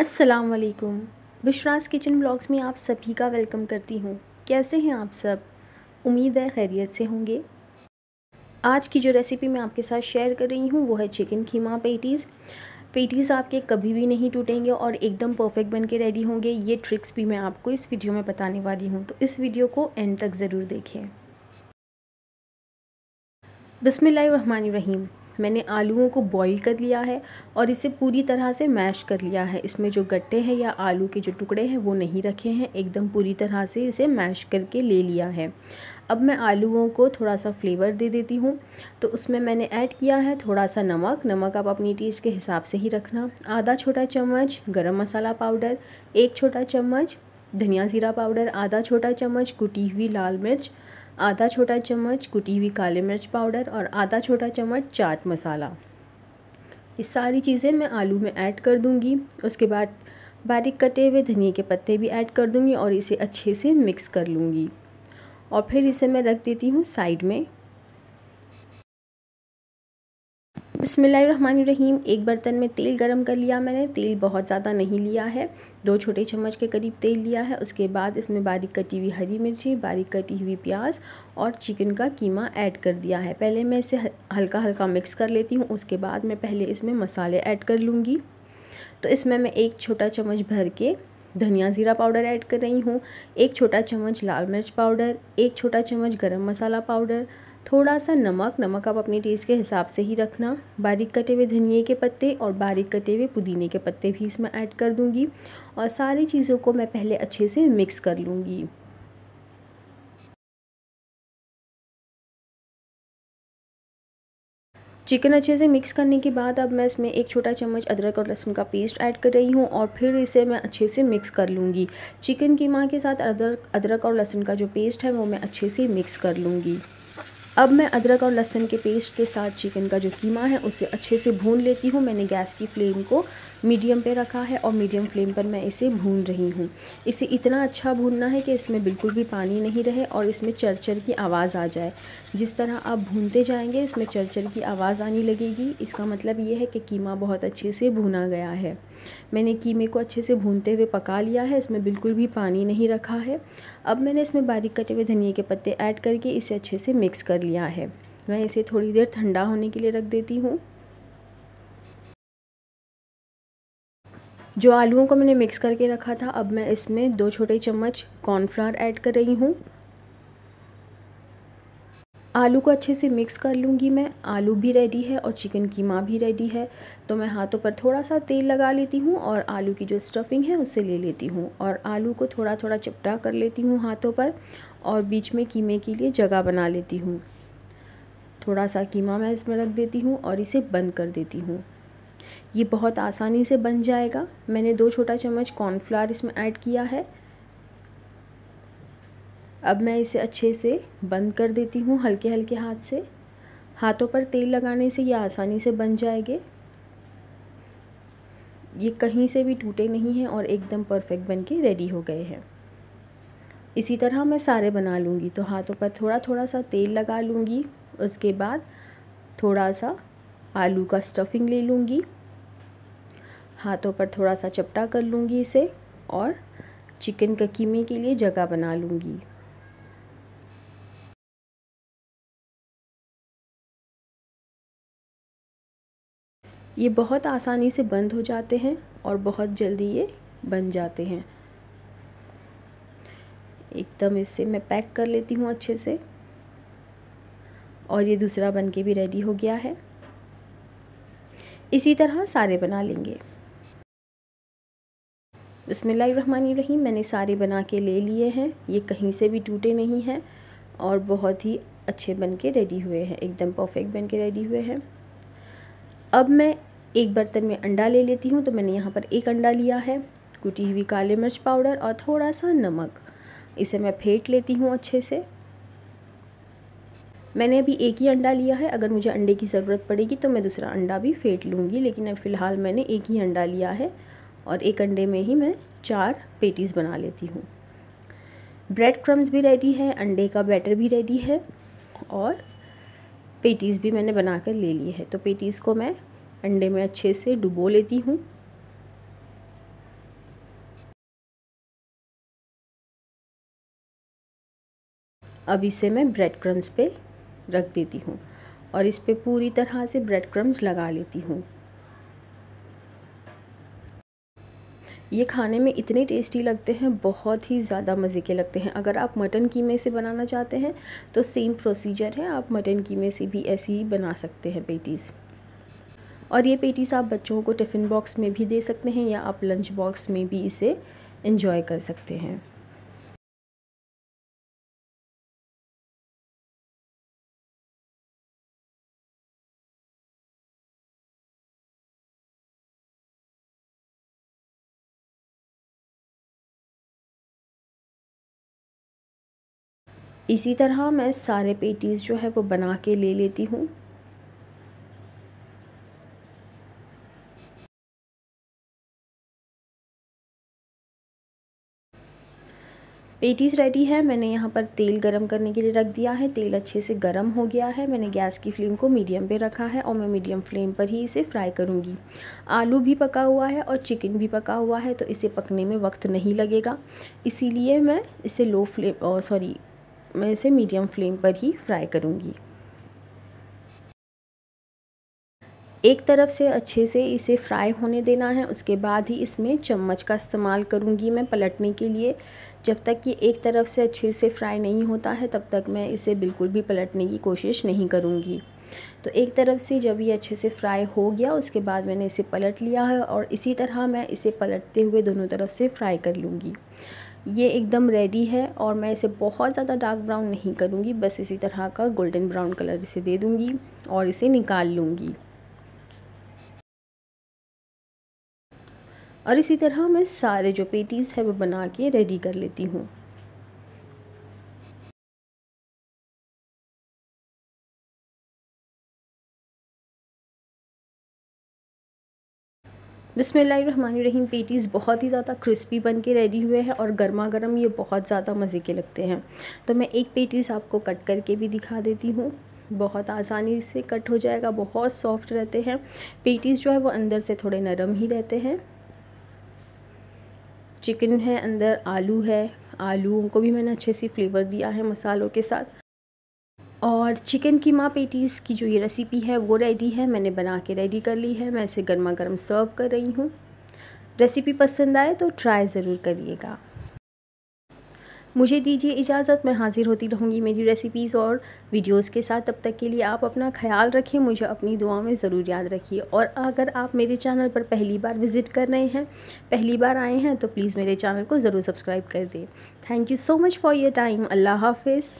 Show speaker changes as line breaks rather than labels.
अस्सलाम वालेकुम बिशराज kitchen blogs में आप सभी का वेलकम करती हूँ कैसे हैं आप सब उम्मीद है खैरियत से होंगे आज की जो रेसिपी मैं आपके साथ शेयर कर रही हूँ वो है चिकन कीमा पेटीज़ पेटीज़ आपके कभी भी नहीं टूटेंगे और एकदम परफेक्ट बन के रेडी होंगे ये ट्रिक्स भी मैं आपको इस वीडियो में बताने वाली हूँ तो इस वीडियो को एंड तक ज़रूर देखें बसमिल्ल रहीम मैंने आलूओं को बॉईल कर लिया है और इसे पूरी तरह से मैश कर लिया है इसमें जो गट्टे हैं या आलू के जो टुकड़े हैं वो नहीं रखे हैं एकदम पूरी तरह से इसे मैश करके ले लिया है अब मैं आलूओं को थोड़ा सा फ्लेवर दे देती हूँ तो उसमें मैंने ऐड किया है थोड़ा सा नमक नमक आप अपनी टेस्ट के हिसाब से ही रखना आधा छोटा चम्मच गर्म मसाला पाउडर एक छोटा चम्मच धनिया ज़ीरा पाउडर आधा छोटा चम्मच कुटी हुई लाल मिर्च आधा छोटा चम्मच कुटी हुई काली मिर्च पाउडर और आधा छोटा चम्मच चाट मसाला ये सारी चीज़ें मैं आलू में ऐड कर दूंगी उसके बाद बारीक कटे हुए धनिए के पत्ते भी ऐड कर दूंगी और इसे अच्छे से मिक्स कर लूँगी और फिर इसे मैं रख देती हूँ साइड में बिसमीम एक बर्तन में तेल गरम कर लिया मैंने तेल बहुत ज़्यादा नहीं लिया है दो छोटे चम्मच के करीब तेल लिया है उसके बाद इसमें बारीक कटी हुई हरी मिर्ची बारीक कटी हुई प्याज और चिकन का कीमा ऐड कर दिया है पहले मैं इसे हल्का हल्का मिक्स कर लेती हूँ उसके बाद मैं पहले इसमें मसाले ऐड कर लूँगी तो इसमें मैं एक छोटा चम्मच भर के धनिया ज़ीरा पाउडर ऐड कर रही हूँ एक छोटा चम्मच लाल मिर्च पाउडर एक छोटा चम्मच गर्म मसाला पाउडर थोड़ा सा नमक नमक आप अपने टेस्ट के हिसाब से ही रखना बारीक कटे हुए धनिए के पत्ते और बारीक कटे हुए पुदीने के पत्ते भी इसमें ऐड कर दूंगी और सारी चीज़ों को मैं पहले अच्छे से मिक्स कर लूँगी चिकन अच्छे से मिक्स करने के बाद अब मैं इसमें एक छोटा चम्मच अदरक और लहसुन का पेस्ट ऐड कर रही हूँ और फिर इसे मैं अच्छे से मिक्स कर लूँगी चिकन की माँ के साथ अदरक अदरक और लहसुन का जो पेस्ट है वो मैं अच्छे से मिक्स कर लूँगी अब मैं अदरक और लहसुन के पेस्ट के साथ चिकन का जो कीमा है उसे अच्छे से भून लेती हूँ मैंने गैस की फ्लेम को मीडियम पे रखा है और मीडियम फ्लेम पर मैं इसे भून रही हूँ इसे इतना अच्छा भूनना है कि इसमें बिल्कुल भी पानी नहीं रहे और इसमें चरचर की आवाज़ आ जाए जिस तरह आप भूनते जाएंगे इसमें चरचर की आवाज़ आने लगेगी इसका मतलब ये है कि कीमा बहुत अच्छे से भुना गया है मैंने कीमे को अच्छे से भूनते हुए पका लिया है इसमें बिल्कुल भी पानी नहीं रखा है अब मैंने इसमें बारीक कटे हुए धनिए के पत्ते ऐड करके इसे अच्छे से मिक्स कर लिया है मैं इसे थोड़ी देर ठंडा होने के लिए रख देती हूँ जो आलूओं को मैंने मिक्स करके रखा था अब मैं इसमें दो छोटे चम्मच कॉर्नफ्लावर ऐड कर रही हूँ आलू को अच्छे से मिक्स कर लूँगी मैं आलू भी रेडी है और चिकन कीमा भी रेडी है तो मैं हाथों पर थोड़ा सा तेल लगा लेती हूँ और आलू की जो स्टफिंग है उसे ले लेती हूँ और आलू को थोड़ा थोड़ा चिपटा कर लेती हूँ हाथों पर और बीच में कीमे के लिए जगह बना लेती हूँ थोड़ा सा कीमा मैं इसमें रख देती हूँ और इसे बंद कर देती हूँ ये बहुत आसानी से बन जाएगा मैंने दो छोटा चम्मच कॉर्नफ्लावर इसमें ऐड किया है अब मैं इसे अच्छे से बंद कर देती हूँ हल्के हल्के हाथ से हाथों पर तेल लगाने से ये आसानी से बन जाएंगे ये कहीं से भी टूटे नहीं हैं और एकदम परफेक्ट बन के रेडी हो गए हैं इसी तरह मैं सारे बना लूँगी तो हाथों पर थोड़ा थोड़ा सा तेल लगा लूँगी उसके बाद थोड़ा सा आलू का स्टफिंग ले लूँगी हाथों पर थोड़ा सा चपटा कर लूँगी इसे और चिकन का कीमे के लिए जगह बना लूँगी ये बहुत आसानी से बंद हो जाते हैं और बहुत जल्दी ये बन जाते हैं एकदम इससे मैं पैक कर लेती हूँ अच्छे से और ये दूसरा बन के भी रेडी हो गया है इसी तरह सारे बना लेंगे बसमीम मैंने सारे बना के ले लिए हैं ये कहीं से भी टूटे नहीं हैं और बहुत ही अच्छे बन के रेडी हुए हैं एकदम परफेक्ट बन के रेडी हुए हैं अब मैं एक बर्तन में अंडा ले लेती हूँ तो मैंने यहाँ पर एक अंडा लिया है कुटी हुई काले मिर्च पाउडर और थोड़ा सा नमक इसे मैं फेंट लेती हूँ अच्छे से मैंने अभी एक ही अंडा लिया है अगर मुझे अंडे की ज़रूरत पड़ेगी तो मैं दूसरा अंडा भी फेंट लूँगी लेकिन अब फ़िलहाल मैंने एक ही अंडा लिया है और एक अंडे में ही मैं चार पेटीज़ बना लेती हूँ ब्रेड क्रम्स भी रेडी है अंडे का बैटर भी रेडी है और पेटीज़ भी मैंने बना कर ले ली है तो पेटीज़ को मैं अंडे में अच्छे से डुबो लेती हूँ अब इसे मैं ब्रेड क्रम्स पे रख देती हूँ और इस पर पूरी तरह से ब्रेड क्रम्स लगा लेती हूँ ये खाने में इतने टेस्टी लगते हैं बहुत ही ज़्यादा मज़े के लगते हैं अगर आप मटन कीमे से बनाना चाहते हैं तो सेम प्रोसीजर है आप मटन कीमे से भी ऐसे ही बना सकते हैं पेटीज़ और ये पेटीज़ आप बच्चों को टिफ़िन बॉक्स में भी दे सकते हैं या आप लंच बॉक्स में भी इसे इंजॉय कर सकते हैं इसी तरह मैं सारे पेटीज़ जो है वो बना के ले लेती हूँ पेटीज़ रेडी है मैंने यहाँ पर तेल गरम करने के लिए रख दिया है तेल अच्छे से गरम हो गया है मैंने गैस की फ्लेम को मीडियम पे रखा है और मैं मीडियम फ्लेम पर ही इसे फ्राई करूँगी आलू भी पका हुआ है और चिकन भी पका हुआ है तो इसे पकने में वक्त नहीं लगेगा इसीलिए मैं इसे लो फ्लेम सॉरी मैं इसे मीडियम फ्लेम पर ही फ्राई करूँगी एक तरफ से अच्छे से इसे फ्राई होने देना है उसके बाद ही इसमें चम्मच का इस्तेमाल करूँगी मैं पलटने के लिए जब तक कि एक तरफ से अच्छे से फ्राई नहीं होता है तब तक मैं इसे बिल्कुल भी पलटने की कोशिश नहीं करूँगी तो एक तरफ से जब ये अच्छे से फ्राई हो गया उसके बाद मैंने इसे पलट लिया है और इसी तरह मैं इसे पलटते हुए दोनों तरफ से फ्राई कर लूँगी ये एकदम रेडी है और मैं इसे बहुत ज़्यादा डार्क ब्राउन नहीं करूँगी बस इसी तरह का गोल्डन ब्राउन कलर इसे दे दूँगी और इसे निकाल लूँगी और इसी तरह मैं सारे जो पेटीज़ है वो बना के रेडी कर लेती हूँ बिसमीम पेटीज़ बहुत ही ज़्यादा क्रिस्पी बन के रेडी हुए हैं और गर्मा गर्म ये बहुत ज़्यादा मज़े के लगते हैं तो मैं एक पेटीज़ आपको कट करके भी दिखा देती हूँ बहुत आसानी से कट हो जाएगा बहुत सॉफ्ट रहते हैं पेटीज़ जो है वो अंदर से थोड़े नरम ही रहते हैं चिकन है अंदर आलू है आलूओं को भी मैंने अच्छे से फ्लेवर दिया है मसालों के साथ और चिकन कीमा पेटीज़ की जो ये रेसिपी है वो रेडी है मैंने बना के रेडी कर ली है मैं इसे गर्मा गर्म सर्व कर रही हूँ रेसिपी पसंद आए तो ट्राई ज़रूर करिएगा मुझे दीजिए इजाज़त मैं हाज़िर होती रहूँगी मेरी रेसिपीज़ और वीडियोस के साथ तब तक के लिए आप अपना ख्याल रखें मुझे अपनी दुआ में ज़रूर याद रखिए और अगर आप मेरे चैनल पर पहली बार विज़िट कर रहे हैं पहली बार आए हैं तो प्लीज़ मेरे चैनल को ज़रूर सब्सक्राइब कर दें thank you so much for your time अल्लाह हाफिज़